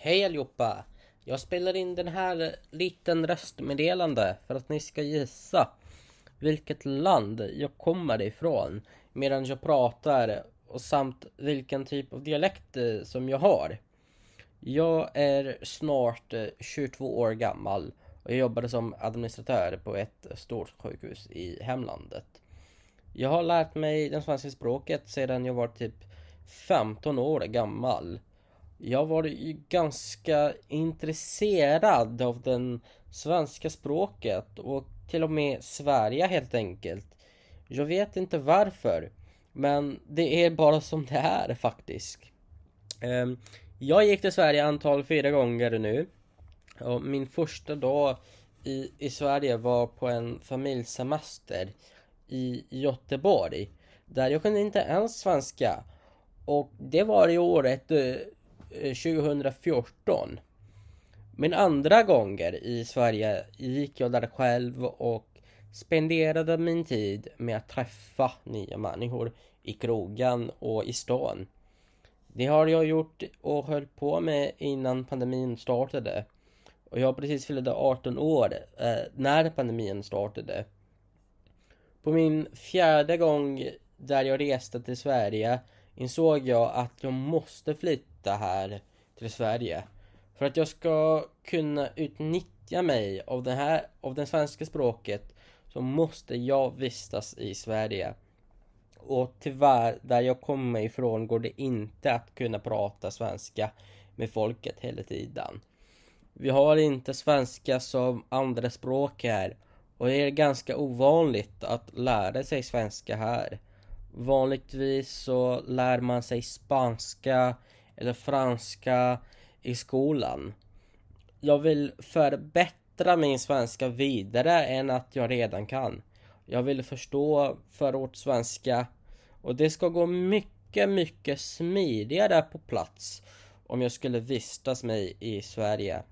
Hej allihopa! Jag spelar in den här liten röstmeddelande för att ni ska gissa vilket land jag kommer ifrån medan jag pratar och samt vilken typ av dialekt eh, som jag har. Jag är snart 22 eh, år gammal och jag jobbade som administratör på ett stort sjukhus i hemlandet. Jag har lärt mig det svenska språket sedan jag var typ 15 år gammal jag var ju ganska intresserad av den svenska språket och till och med Sverige helt enkelt. Jag vet inte varför, men det är bara som det är faktiskt. Ehm, jag gick till Sverige antal fyra gånger nu. Och min första dag i, i Sverige var på en familjesemester i Göteborg. Där jag kunde inte ens svenska. Och det var i året eh, 2014. Eh, Men andra gånger i Sverige gick jag där själv och spenderade min tid med att träffa nya människor i krogen och i stan. Det har jag gjort och höll på med innan pandemin startade. Och jag precis fyllde 18 år eh, när pandemin startade. På min fjärde gång där jag reste till Sverige insåg jag att jag måste flytta flytta här till Sverige. För att jag ska kunna utnyttja mig av, den här, av det svenska språket så måste jag vistas i Sverige. Och tyvärr, där jag kommer ifrån går det inte att kunna prata svenska med folket hela tiden. Vi har inte svenska som andra språk här och det är ganska ovanligt att lära sig svenska här. Vanligtvis så lär man sig spanska, eller franska i skolan. Jag vill förbättra min svenska vidare än att jag redan kan. Jag vill förstå svenska och det ska gå mycket, mycket smidigare på plats om jag skulle vistas mig i Sverige.